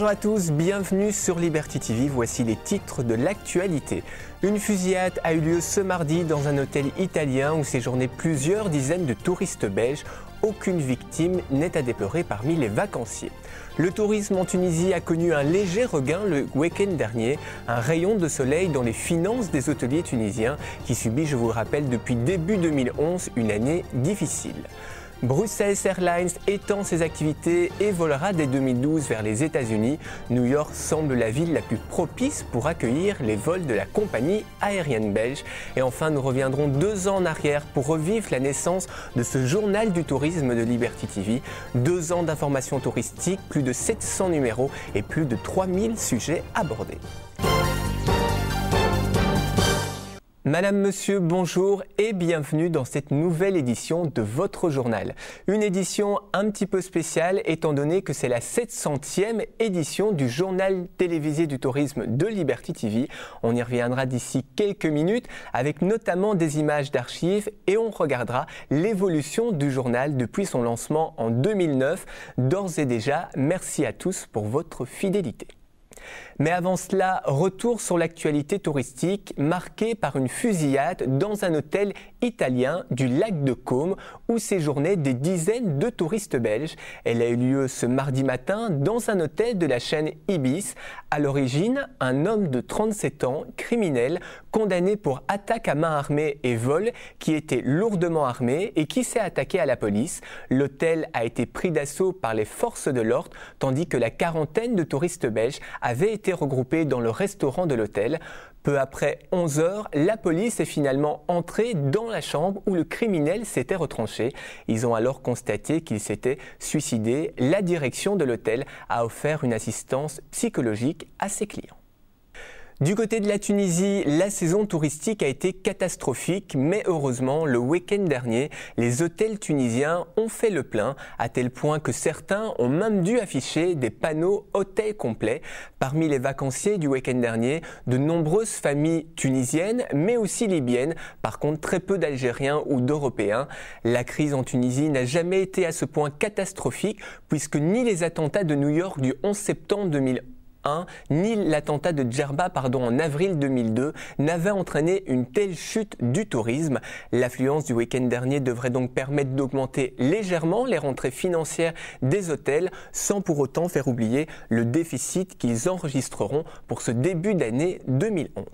Bonjour à tous, bienvenue sur Liberty TV. Voici les titres de l'actualité. Une fusillade a eu lieu ce mardi dans un hôtel italien où séjournaient plusieurs dizaines de touristes belges. Aucune victime n'est à déplorer parmi les vacanciers. Le tourisme en Tunisie a connu un léger regain le week-end dernier, un rayon de soleil dans les finances des hôteliers tunisiens qui subit, je vous le rappelle, depuis début 2011 une année difficile. Bruxelles Airlines étend ses activités et volera dès 2012 vers les États-Unis. New York semble la ville la plus propice pour accueillir les vols de la compagnie aérienne belge. Et enfin, nous reviendrons deux ans en arrière pour revivre la naissance de ce journal du tourisme de Liberty TV. Deux ans d'informations touristiques, plus de 700 numéros et plus de 3000 sujets abordés. Madame, Monsieur, bonjour et bienvenue dans cette nouvelle édition de votre journal. Une édition un petit peu spéciale étant donné que c'est la 700e édition du journal télévisé du tourisme de Liberty TV. On y reviendra d'ici quelques minutes avec notamment des images d'archives et on regardera l'évolution du journal depuis son lancement en 2009. D'ores et déjà, merci à tous pour votre fidélité. Mais avant cela, retour sur l'actualité touristique marquée par une fusillade dans un hôtel italien du lac de Caume où séjournaient des dizaines de touristes belges. Elle a eu lieu ce mardi matin dans un hôtel de la chaîne Ibis. À l'origine, un homme de 37 ans, criminel, condamné pour attaque à main armée et vol, qui était lourdement armé et qui s'est attaqué à la police. L'hôtel a été pris d'assaut par les forces de l'ordre, tandis que la quarantaine de touristes belges avaient été regroupés dans le restaurant de l'hôtel. Peu après 11 heures, la police est finalement entrée dans la chambre où le criminel s'était retranché. Ils ont alors constaté qu'il s'était suicidé. La direction de l'hôtel a offert une assistance psychologique à ses clients. Du côté de la Tunisie, la saison touristique a été catastrophique, mais heureusement, le week-end dernier, les hôtels tunisiens ont fait le plein, à tel point que certains ont même dû afficher des panneaux "hôtel complets. Parmi les vacanciers du week-end dernier, de nombreuses familles tunisiennes, mais aussi libyennes, par contre très peu d'Algériens ou d'Européens. La crise en Tunisie n'a jamais été à ce point catastrophique, puisque ni les attentats de New York du 11 septembre 2011, ni l'attentat de Djerba pardon, en avril 2002 n'avait entraîné une telle chute du tourisme. L'affluence du week-end dernier devrait donc permettre d'augmenter légèrement les rentrées financières des hôtels sans pour autant faire oublier le déficit qu'ils enregistreront pour ce début d'année 2011.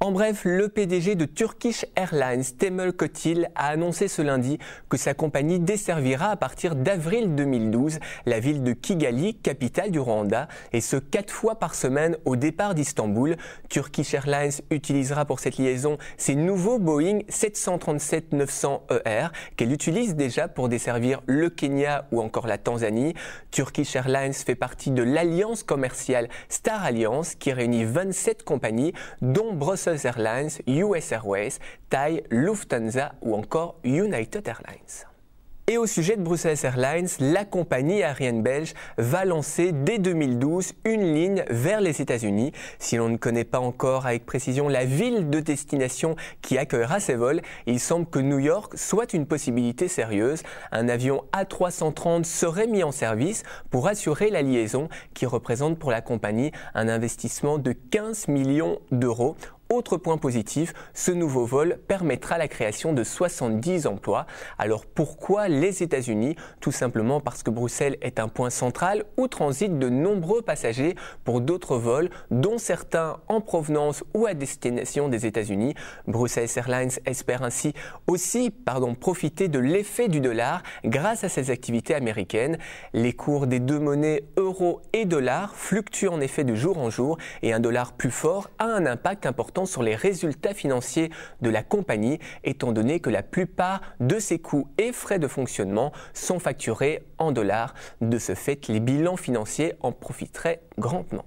En bref, le PDG de Turkish Airlines, Temel Kotil, a annoncé ce lundi que sa compagnie desservira à partir d'avril 2012 la ville de Kigali, capitale du Rwanda, et ce quatre fois par semaine au départ d'Istanbul. Turkish Airlines utilisera pour cette liaison ses nouveaux Boeing 737-900ER e qu'elle utilise déjà pour desservir le Kenya ou encore la Tanzanie. Turkish Airlines fait partie de l'alliance commerciale Star Alliance qui réunit 27 compagnies dont Brussels Airlines, US Airways, Thai, Lufthansa ou encore United Airlines. Et au sujet de Brussels Airlines, la compagnie aérienne belge va lancer dès 2012 une ligne vers les États-Unis. Si l'on ne connaît pas encore avec précision la ville de destination qui accueillera ces vols, il semble que New York soit une possibilité sérieuse. Un avion A330 serait mis en service pour assurer la liaison qui représente pour la compagnie un investissement de 15 millions d'euros. Autre point positif, ce nouveau vol permettra la création de 70 emplois. Alors pourquoi les États-Unis Tout simplement parce que Bruxelles est un point central où transitent de nombreux passagers pour d'autres vols, dont certains en provenance ou à destination des États-Unis. Bruxelles Airlines espère ainsi aussi pardon, profiter de l'effet du dollar grâce à ses activités américaines. Les cours des deux monnaies euro et dollar fluctuent en effet de jour en jour et un dollar plus fort a un impact important sur les résultats financiers de la compagnie, étant donné que la plupart de ses coûts et frais de fonctionnement sont facturés en dollars. De ce fait, les bilans financiers en profiteraient grandement.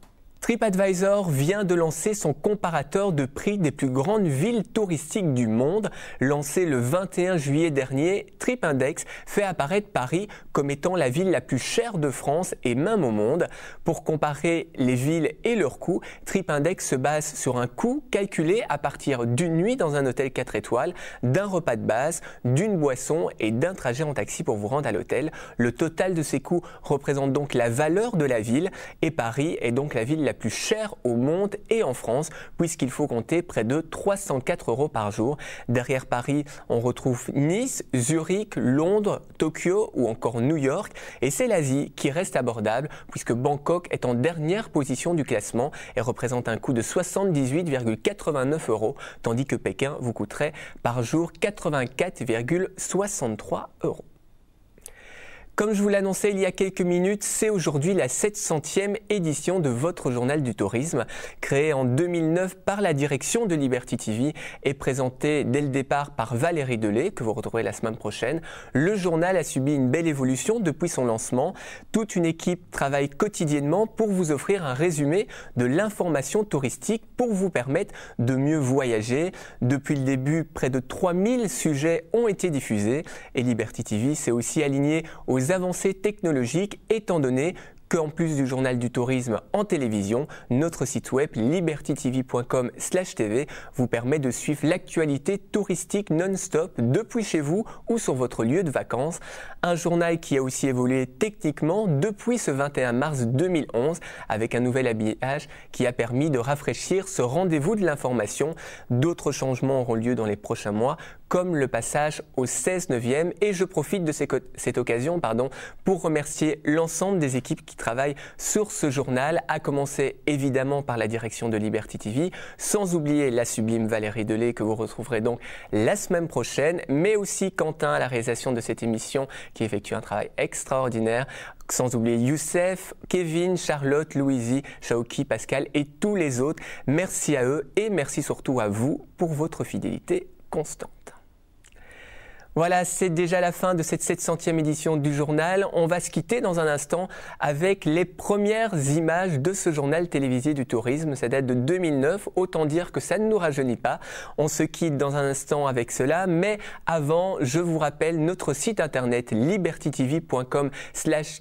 TripAdvisor vient de lancer son comparateur de prix des plus grandes villes touristiques du monde. Lancé le 21 juillet dernier, TripIndex fait apparaître Paris comme étant la ville la plus chère de France et même au monde. Pour comparer les villes et leurs coûts, TripIndex se base sur un coût calculé à partir d'une nuit dans un hôtel 4 étoiles, d'un repas de base, d'une boisson et d'un trajet en taxi pour vous rendre à l'hôtel. Le total de ces coûts représente donc la valeur de la ville et Paris est donc la ville la plus plus cher au monde et en France, puisqu'il faut compter près de 304 euros par jour. Derrière Paris, on retrouve Nice, Zurich, Londres, Tokyo ou encore New York. Et c'est l'Asie qui reste abordable, puisque Bangkok est en dernière position du classement et représente un coût de 78,89 euros, tandis que Pékin vous coûterait par jour 84,63 euros. Comme je vous l'annonçais il y a quelques minutes, c'est aujourd'hui la 700e édition de votre journal du tourisme, créé en 2009 par la direction de Liberty TV et présenté dès le départ par Valérie Delay, que vous retrouverez la semaine prochaine. Le journal a subi une belle évolution depuis son lancement. Toute une équipe travaille quotidiennement pour vous offrir un résumé de l'information touristique pour vous permettre de mieux voyager. Depuis le début, près de 3000 sujets ont été diffusés et Liberty TV s'est aussi aligné aux avancées technologiques étant donné qu'en plus du journal du tourisme en télévision, notre site web libertytv.com/tv vous permet de suivre l'actualité touristique non-stop depuis chez vous ou sur votre lieu de vacances. Un journal qui a aussi évolué techniquement depuis ce 21 mars 2011 avec un nouvel habillage qui a permis de rafraîchir ce rendez-vous de l'information. D'autres changements auront lieu dans les prochains mois comme le passage au 16 9e et je profite de cette occasion pardon, pour remercier l'ensemble des équipes qui travail sur ce journal, à commencer évidemment par la direction de Liberty TV, sans oublier la sublime Valérie Delay que vous retrouverez donc la semaine prochaine, mais aussi Quentin à la réalisation de cette émission qui effectue un travail extraordinaire sans oublier Youssef, Kevin, Charlotte, Louisie, Shaoki, Pascal et tous les autres. Merci à eux et merci surtout à vous pour votre fidélité constante. Voilà, c'est déjà la fin de cette 700e édition du journal. On va se quitter dans un instant avec les premières images de ce journal télévisé du tourisme. Ça date de 2009, autant dire que ça ne nous rajeunit pas. On se quitte dans un instant avec cela, mais avant, je vous rappelle notre site internet libertytv.com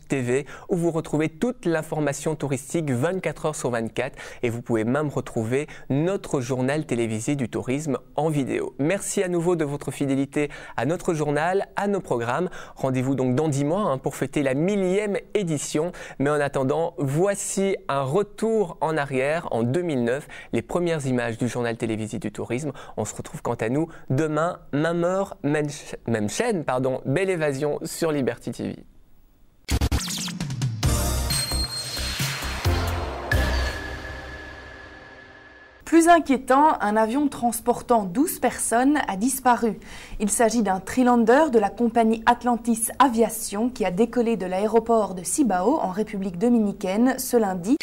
tv où vous retrouvez toute l'information touristique 24 heures sur 24 et vous pouvez même retrouver notre journal télévisé du tourisme en vidéo. Merci à nouveau de votre fidélité à notre journal, à nos programmes. Rendez-vous donc dans 10 mois hein, pour fêter la millième édition. Mais en attendant, voici un retour en arrière en 2009, les premières images du journal télévisé du tourisme. On se retrouve quant à nous demain, même heure, même chaîne, pardon, belle évasion sur Liberty TV. Plus inquiétant, un avion transportant 12 personnes a disparu. Il s'agit d'un Trilander de la compagnie Atlantis Aviation qui a décollé de l'aéroport de Cibao en République dominicaine ce lundi.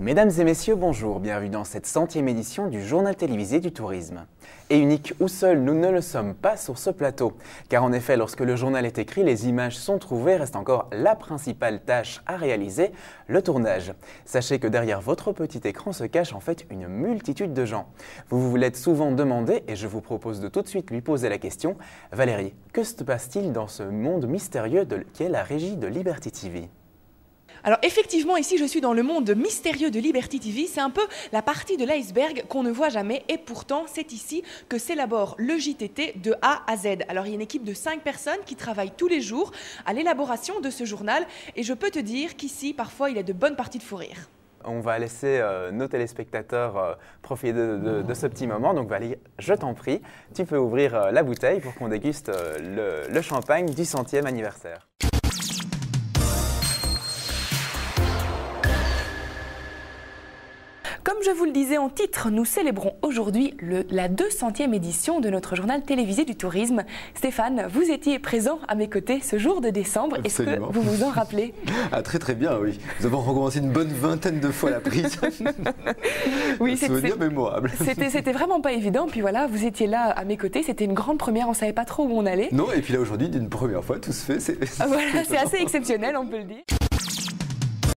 Mesdames et messieurs, bonjour, bienvenue dans cette centième édition du Journal télévisé du tourisme et unique ou seul, nous ne le sommes pas sur ce plateau. Car en effet, lorsque le journal est écrit, les images sont trouvées, reste encore la principale tâche à réaliser, le tournage. Sachez que derrière votre petit écran se cache en fait une multitude de gens. Vous vous l'êtes souvent demandé et je vous propose de tout de suite lui poser la question. Valérie, que se passe-t-il dans ce monde mystérieux de est la régie de Liberty TV alors effectivement, ici, je suis dans le monde mystérieux de Liberty TV. C'est un peu la partie de l'iceberg qu'on ne voit jamais. Et pourtant, c'est ici que s'élabore le JTT de A à Z. Alors il y a une équipe de 5 personnes qui travaillent tous les jours à l'élaboration de ce journal. Et je peux te dire qu'ici, parfois, il y a de bonnes parties de fou rire. On va laisser euh, nos téléspectateurs euh, profiter de, ce petit moment. Donc Valérie, je t'en prie, tu peux ouvrir euh, la bouteille pour qu'on déguste le, le champagne du centième anniversaire. Comme je vous le disais en titre, nous célébrons aujourd'hui la 200e édition de notre journal télévisé du tourisme. Stéphane, vous étiez présent à mes côtés ce jour de décembre. Est-ce que vous vous en rappelez ah, Très très bien, oui. Nous avons recommencé une bonne vingtaine de fois la prise. oui, c'était mémorable. C'était vraiment pas évident. Puis voilà, vous étiez là à mes côtés. C'était une grande première. On ne savait pas trop où on allait. Non, et puis là aujourd'hui, d'une première fois, tout se fait. C'est ah, assez exceptionnel, on peut le dire.